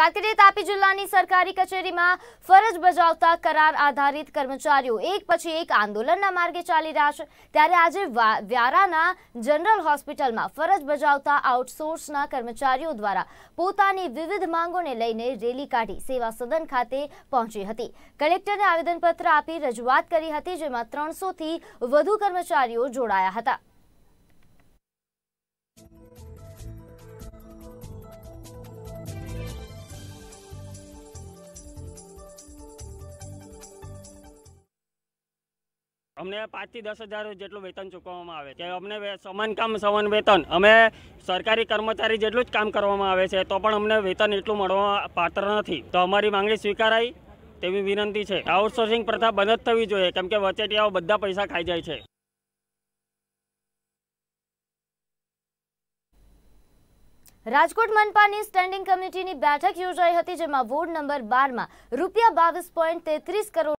વાત તાપી જિલ્લાની સરકારી કચેરીમાં ફરજ બજાવતા કરાર આધારિત કર્મચારીઓ એક પછી એક આંદોલનના માર્ગે ચાલી રહ્યા છે ત્યારે આજે વ્યારાના જનરલ હોસ્પિટલમાં ફરજ બજાવતા આઉટસોર્સના કર્મચારીઓ દ્વારા પોતાની વિવિધ માંગોને લઈને રેલી કાઢી સેવા સદન ખાતે પહોંચી હતી કલેક્ટરને આવેદનપત્ર આપી રજૂઆત કરી હતી જેમાં ત્રણસોથી વધુ કર્મચારીઓ જોડાયા હતા અમને પાંચથી દસ હજાર જેટલું વેતન ચૂકવવામાં આવે કે અમને સમાન કામ સમાન વેતન અમે સરકારી કર્મચારી જેટલું જ કામ કરવામાં આવે છે તો પણ અમને વેતન એટલું મળવા પાત્ર નથી તો અમારી માંગણી સ્વીકારાઈ તેવી વિનંતી છે આઉટસોર્સિંગ પ્રથા બંધ થવી જોઈએ કેમ કે વચેટિયાઓ બધા પૈસા ખાઈ જાય છે રાજકોટ મનપાની સ્ટેન્ડિંગ કમિટીની બેઠક યોજાઈ હતી જેમાં વોર્ડ નંબર બારમાં રૂપિયા બાવીસ પોઈન્ટ તેત્રીસ કરોડ